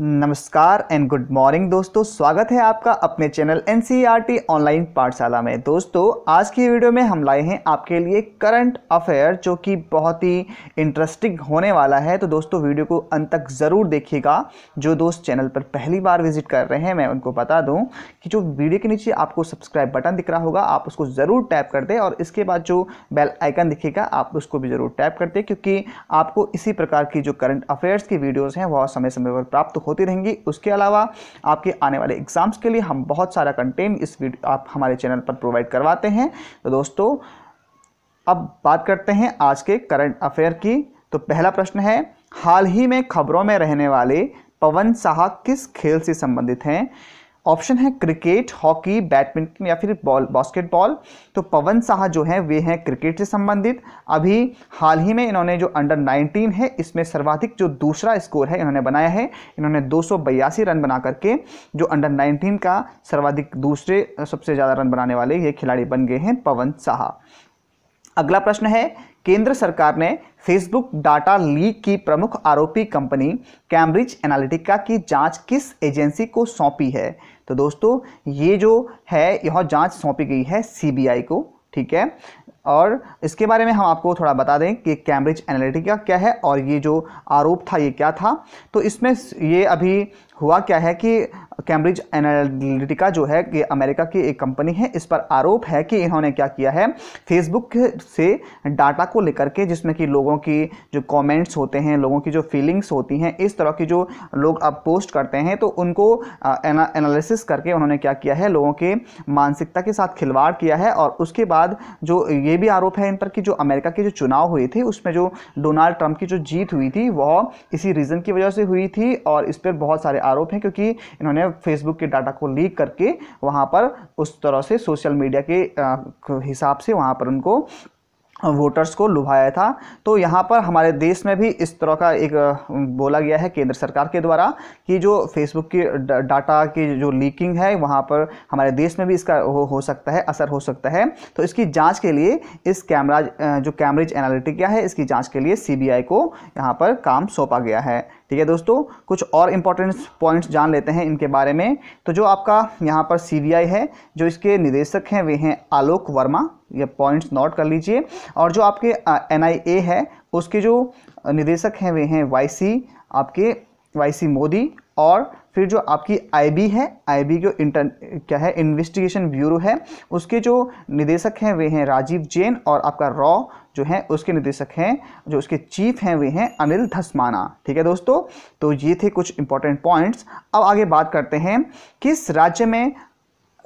नमस्कार and good morning दोस्तों स्वागत है आपका अपने चैनल एन ऑनलाइन पाठशाला में दोस्तों आज की वीडियो में हम लाए हैं आपके लिए करंट अफेयर जो कि बहुत ही इंटरेस्टिंग होने वाला है तो दोस्तों वीडियो को अंत तक ज़रूर देखिएगा जो दोस्त चैनल पर पहली बार विजिट कर रहे हैं मैं उनको बता दूँ कि जो वीडियो के नीचे आपको सब्सक्राइब बटन दिख रहा होगा आप उसको ज़रूर टैप कर दें और इसके बाद जो बेल आइकन दिखेगा आप उसको भी ज़रूर टैप कर दें क्योंकि आपको इसी प्रकार की जो करंट अफेयर्स की वीडियोज़ हैं वह समय समय पर प्राप्त होती रहेंगी उसके अलावा आपके आने वाले एग्ज़ाम्स के लिए हम बहुत सारा कंटेंट इस वीडियो आप हमारे चैनल पर प्रोवाइड करवाते हैं तो दोस्तों अब बात करते हैं आज के करंट अफेयर की तो पहला प्रश्न है हाल ही में खबरों में रहने वाले पवन साह किस खेल से संबंधित हैं ऑप्शन है क्रिकेट हॉकी बैडमिंटन या फिर बॉल बास्केटबॉल तो पवन साह जो हैं वे हैं क्रिकेट से संबंधित अभी हाल ही में इन्होंने जो अंडर 19 है इसमें सर्वाधिक जो दूसरा स्कोर है इन्होंने बनाया है इन्होंने दो रन बना करके जो अंडर 19 का सर्वाधिक दूसरे सबसे ज़्यादा रन बनाने वाले ये खिलाड़ी बन गए हैं पवन साह अगला प्रश्न है केंद्र सरकार ने फेसबुक डाटा लीक की प्रमुख आरोपी कंपनी कैम्ब्रिज एनालिटिका की जांच किस एजेंसी को सौंपी है तो दोस्तों ये जो है यह जांच सौंपी गई है सीबीआई को ठीक है और इसके बारे में हम आपको थोड़ा बता दें कि कैम्ब्रिज एनालिटिका क्या है और ये जो आरोप था ये क्या था तो इसमें ये अभी हुआ क्या है कि कैम्ब्रिज एनालिटिका जो है कि अमेरिका की एक कंपनी है इस पर आरोप है कि इन्होंने क्या किया है फेसबुक से डाटा को लेकर के जिसमें कि लोगों की जो कमेंट्स होते हैं लोगों की जो फीलिंग्स होती हैं इस तरह की जो लोग अब पोस्ट करते हैं तो उनको एनालिसिस करके उन्होंने क्या किया है लोगों के मानसिकता के साथ खिलवाड़ किया है और उसके बाद जो ये भी आरोप है इन पर कि जो अमेरिका के जो चुनाव हुए थे उसमें जो डोनाल्ड ट्रंप की जो जीत हुई थी वह इसी रीज़न की वजह से हुई थी और इस पर बहुत सारे आरोप है क्योंकि इन्होंने फेसबुक के डाटा को लीक करके वहाँ पर उस तरह से सोशल मीडिया के हिसाब से वहाँ पर उनको वोटर्स को लुभाया था तो यहाँ पर हमारे देश में भी इस तरह का एक बोला गया है केंद्र सरकार के द्वारा कि जो फेसबुक की डाटा की जो लीकिंग है वहाँ पर हमारे देश में भी इसका हो, हो सकता है असर हो सकता है तो इसकी जांच के लिए इस कैमरा जो कैम्ब्रिज क्या है इसकी जांच के लिए सीबीआई को यहाँ पर काम सौंपा गया है ठीक है दोस्तों कुछ और इंपॉर्टेंट पॉइंट्स जान लेते हैं इनके बारे में तो जो आपका यहाँ पर सीबीआई है जो इसके निदेशक हैं वे हैं आलोक वर्मा ये पॉइंट्स नोट कर लीजिए और जो आपके एनआईए है उसके जो निदेशक हैं वे हैं वाईसी आपके वाईसी मोदी और फिर जो आपकी आईबी है आईबी जो इंटर क्या है इन्वेस्टिगेशन ब्यूरो है उसके जो निदेशक हैं वे हैं राजीव जैन और आपका रॉ जो है उसके निदेशक हैं जो उसके चीफ हैं वे हैं अनिल धस्माना ठीक है दोस्तों तो ये थे कुछ इंपॉर्टेंट पॉइंट्स अब आगे बात करते हैं किस राज्य में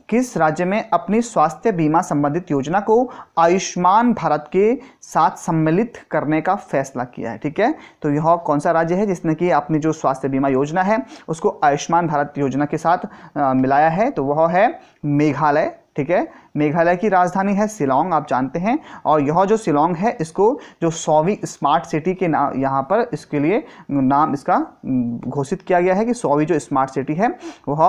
किस राज्य में अपनी स्वास्थ्य बीमा संबंधित योजना को आयुष्मान भारत के साथ सम्मिलित करने का फैसला किया है ठीक है तो यह कौन सा राज्य है जिसने कि अपनी जो स्वास्थ्य बीमा योजना है उसको आयुष्मान भारत योजना के साथ आ, मिलाया है तो वह है मेघालय ठीक है मेघालय की राजधानी है शिलोंग आप जानते हैं और यह जो शिलोंग है इसको जो सौवीं स्मार्ट सिटी के नाम यहाँ पर इसके लिए नाम इसका घोषित किया गया है कि सौवीं जो स्मार्ट सिटी है वह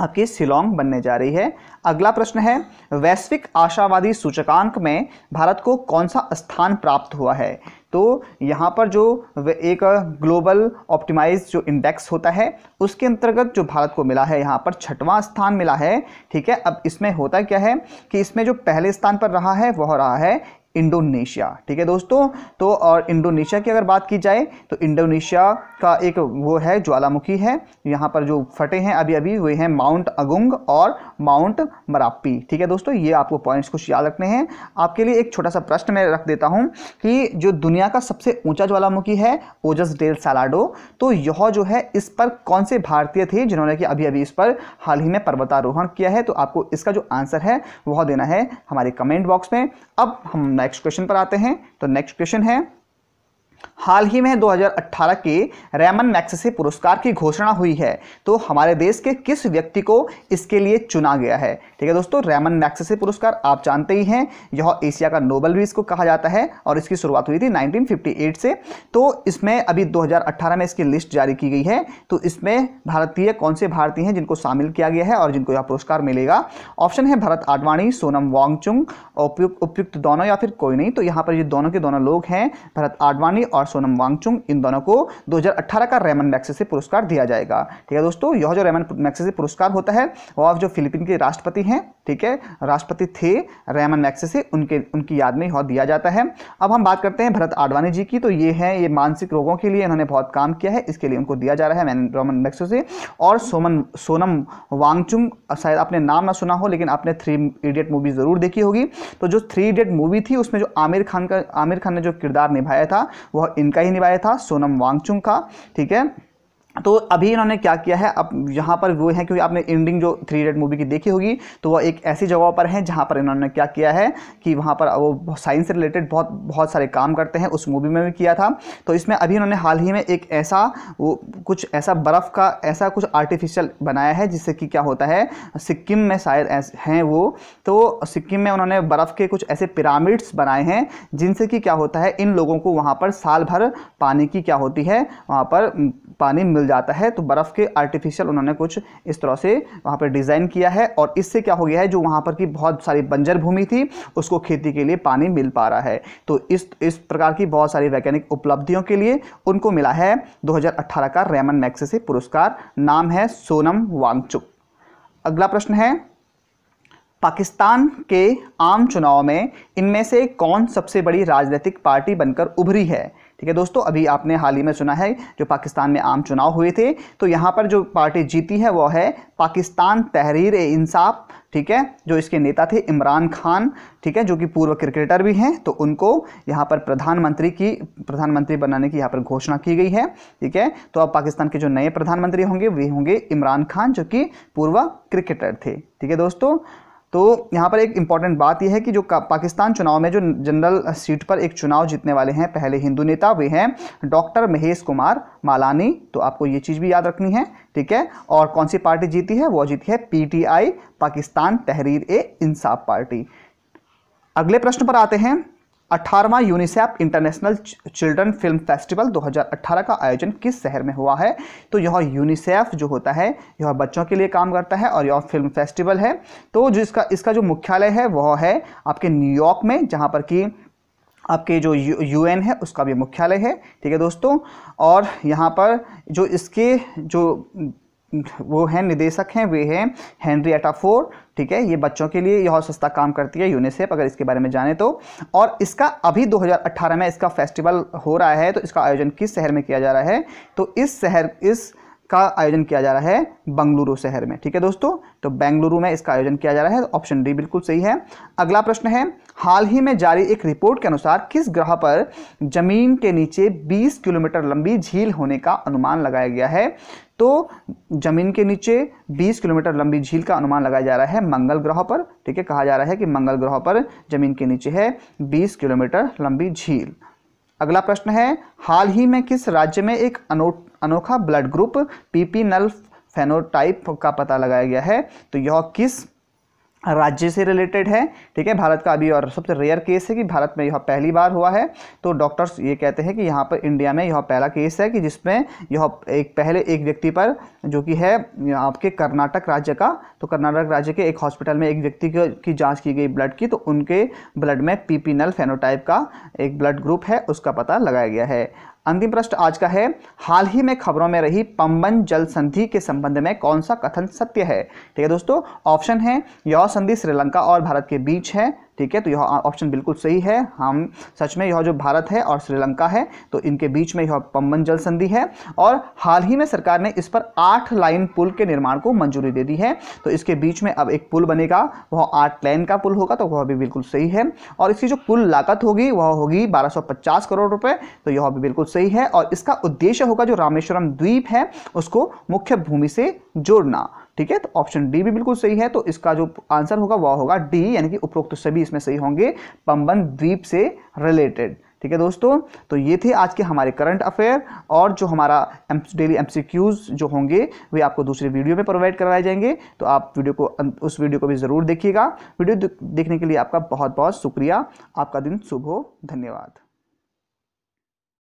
आपकी सिलोंग बनने जा रही है अगला प्रश्न है वैश्विक आशावादी सूचकांक में भारत को कौन सा स्थान प्राप्त हुआ है तो यहाँ पर जो एक ग्लोबल ऑप्टिमाइज जो इंडेक्स होता है उसके अंतर्गत जो भारत को मिला है यहाँ पर छठवां स्थान मिला है ठीक है अब इसमें होता क्या है कि इसमें जो पहले स्थान पर रहा है वह रहा है इंडोनेशिया ठीक है दोस्तों तो और इंडोनेशिया की अगर बात की जाए तो इंडोनेशिया का एक वो है ज्वालामुखी है यहाँ पर जो फटे हैं अभी अभी वे हैं माउंट अगुंग और माउंट मराप्पी ठीक है दोस्तों ये आपको पॉइंट्स कुछ याद रखने हैं आपके लिए एक छोटा सा प्रश्न मैं रख देता हूँ कि जो दुनिया का सबसे ऊँचा ज्वालामुखी है ओजस डेल सलाडो तो यह जो है इस पर कौन से भारतीय थे जिन्होंने कि अभी अभी इस पर हाल ही में पर्वतारोहण किया है तो आपको इसका जो आंसर है वह देना है हमारे कमेंट बॉक्स में अब हम नेक्स्ट क्वेश्चन पर आते हैं तो नेक्स्ट क्वेश्चन है हाल ही में 2018 के रैमन मैक्सेसे पुरस्कार की घोषणा हुई है तो हमारे देश के किस व्यक्ति को इसके लिए चुना गया है ठीक है दोस्तों रैमन मैक्सेसे पुरस्कार आप जानते ही हैं यह एशिया का नोबल भी इसको कहा जाता है और इसकी शुरुआत हुई थी 1958 से तो इसमें अभी 2018 में इसकी लिस्ट जारी की गई है तो इसमें भारतीय कौन से भारतीय हैं जिनको शामिल किया गया है और जिनको यह पुरस्कार मिलेगा ऑप्शन है भरत आडवाणी सोनम वांगचुंग उपयुक्त दोनों या फिर कोई नहीं तो यहाँ पर ये दोनों के दोनों लोग हैं भरत आडवाणी और सोनम वांगचुंग इन दोनों को 2018 का रेमन मैक्सेसे पुरस्कार दिया जाएगा ठीक है दोस्तों यह जो रेमन मैक्सेसे पुरस्कार होता है वह जो फिलीपीन के राष्ट्रपति हैं ठीक है राष्ट्रपति थे रेमन मैक्सेसे उनके उनकी याद में यह दिया जाता है अब हम बात करते हैं भरत आडवाणी जी की तो ये है ये मानसिक रोगों के लिए इन्होंने बहुत काम किया है इसके लिए उनको दिया जा रहा है रोमन मैक्सेसे और सोमन सोनम वांगचुंग शायद आपने नाम ना सुना हो लेकिन आपने थ्री इडियट मूवी ज़रूर देखी होगी तो जो थ्री इडियट मूवी थी उसमें जो आमिर खान का आमिर खान ने जो किरदार निभाया था वो वह इनका ही निभाया था सोनम वांगचुंग का ठीक है तो अभी इन्होंने क्या किया है अब यहाँ पर वो है क्योंकि आपने एंडिंग जो थ्री इडियट मूवी की देखी होगी तो वह एक ऐसी जगह पर है जहाँ पर इन्होंने क्या किया है कि वहाँ पर वो साइंस से रिलेटेड बहुत बहुत सारे काम करते हैं उस मूवी में भी किया था तो इसमें अभी इन्होंने हाल ही में एक ऐसा वो कुछ ऐसा बर्फ़ का ऐसा कुछ आर्टिफिशियल बनाया है जिससे कि क्या होता है सिक्किम में शायद हैं वो तो सिक्किम में उन्होंने बर्फ़ के कुछ ऐसे पिरामिड्स बनाए हैं जिनसे कि क्या होता है इन लोगों को वहाँ पर साल भर पानी की क्या होती है वहाँ पर पानी मिल मिल जाता है तो बर्फ़ के आर्टिफिशियल उन्होंने कुछ इस तरह से वहाँ पर डिज़ाइन किया है और इससे क्या हो गया है जो वहाँ पर की बहुत सारी बंजर भूमि थी उसको खेती के लिए पानी मिल पा रहा है तो इस इस प्रकार की बहुत सारी वैज्ञानिक उपलब्धियों के लिए उनको मिला है दो का रेमन मैक्से पुरस्कार नाम है सोनम वांगचुक अगला प्रश्न है पाकिस्तान के आम चुनाव में इनमें से कौन सबसे बड़ी राजनीतिक पार्टी बनकर उभरी है ठीक है दोस्तों अभी आपने हाल ही में सुना है जो पाकिस्तान में आम चुनाव हुए थे तो यहाँ पर जो पार्टी जीती है वो है पाकिस्तान तहरीर ए इंसाफ ठीक है जो इसके नेता थे इमरान खान ठीक है जो कि पूर्व क्रिकेटर भी हैं तो उनको यहाँ पर प्रधानमंत्री की प्रधानमंत्री बनाने की यहाँ पर घोषणा की गई है ठीक है तो अब पाकिस्तान के जो नए प्रधानमंत्री होंगे वे होंगे इमरान खान जो कि पूर्व क्रिकेटर थे ठीक है दोस्तों तो यहाँ पर एक इम्पॉर्टेंट बात यह है कि जो पाकिस्तान चुनाव में जो जनरल सीट पर एक चुनाव जीतने वाले हैं पहले हिंदू नेता वे हैं डॉक्टर महेश कुमार मालानी तो आपको ये चीज़ भी याद रखनी है ठीक है और कौन सी पार्टी जीती है वो जीती है पीटीआई पाकिस्तान तहरीर ए इंसाफ पार्टी अगले प्रश्न पर आते हैं अठारहवा UNICEF international children film festival 2018 का आयोजन किस शहर में हुआ है तो यह यूनिसेफ जो होता है यह बच्चों के लिए काम करता है और यह फिल्म फेस्टिवल है तो जो इसका इसका जो मुख्यालय है वह है आपके न्यूयॉर्क में जहाँ पर कि आपके जो यू एन है उसका भी मुख्यालय है ठीक है दोस्तों और यहाँ पर जो इसके जो वो हैं निदेशक हैं वे हैं हेनरी एटाफोर ठीक है ये बच्चों के लिए यह और सस्ता काम करती है यूनिसेफ अगर इसके बारे में जाने तो और इसका अभी 2018 में इसका फेस्टिवल हो रहा है तो इसका आयोजन किस शहर में किया जा रहा है तो इस शहर इस का आयोजन किया जा रहा है बंगलुरु शहर में ठीक है दोस्तों तो बेंगलुरु में इसका आयोजन किया जा रहा है तो ऑप्शन डी बिल्कुल सही है अगला प्रश्न है हाल ही में जारी एक रिपोर्ट के अनुसार किस ग्रह पर जमीन के नीचे 20 किलोमीटर लंबी झील होने का अनुमान लगाया गया है तो जमीन के नीचे 20 किलोमीटर लंबी झील का अनुमान लगाया जा रहा है मंगल ग्रह पर ठीक है कहा जा रहा है कि मंगल ग्रह पर जमीन के नीचे है 20 किलोमीटर लंबी झील अगला प्रश्न है हाल ही में किस राज्य में एक अनो अनोखा blood group PP null phenotype का पता लगाया गया है तो यह किस राज्य से रिलेटेड है ठीक है भारत का अभी और सबसे रेयर केस है कि भारत में यह पहली बार हुआ है तो डॉक्टर्स ये कहते हैं कि यहाँ पर इंडिया में यह पहला केस है कि जिसमें यह एक पहले एक व्यक्ति पर जो कि है आपके कर्नाटक राज्य का तो कर्नाटक राज्य के एक हॉस्पिटल में एक व्यक्ति की जाँच की गई ब्लड की तो उनके ब्लड में पीपीनल फेनोटाइप का एक ब्लड ग्रुप है उसका पता लगाया गया है अंतिम प्रश्न आज का है हाल ही में खबरों में रही पंबन जल संधि के संबंध में कौन सा कथन सत्य है ठीक है दोस्तों ऑप्शन है यौ संधि श्रीलंका और भारत के बीच है ठीक है तो यह ऑप्शन बिल्कुल सही है हम सच में यह जो भारत है और श्रीलंका है तो इनके बीच में यह पम्बन जल संधि है और हाल ही में सरकार ने इस पर आठ लाइन पुल के निर्माण को मंजूरी दे दी है तो इसके बीच में अब एक पुल बनेगा वह आठ लाइन का पुल होगा तो वह भी बिल्कुल सही है और इसकी जो कुल लागत होगी वह होगी बारह करोड़ रुपए तो यह भी बिल्कुल सही है और इसका उद्देश्य होगा जो रामेश्वरम द्वीप है उसको मुख्य भूमि से जोड़ना ठीक है तो ऑप्शन डी भी बिल्कुल सही है तो इसका जो आंसर होगा वह होगा डी यानी कि उपरोक्त सभी इसमें सही होंगे पंबन द्वीप से रिलेटेड ठीक है दोस्तों तो ये थे आज के हमारे करंट अफेयर और जो हमारा डेली एम जो होंगे वे आपको दूसरे वीडियो में प्रोवाइड करवाए जाएंगे तो आप वीडियो को अं, उस वीडियो को भी ज़रूर देखिएगा वीडियो देखने के लिए आपका बहुत बहुत शुक्रिया आपका दिन शुभ हो धन्यवाद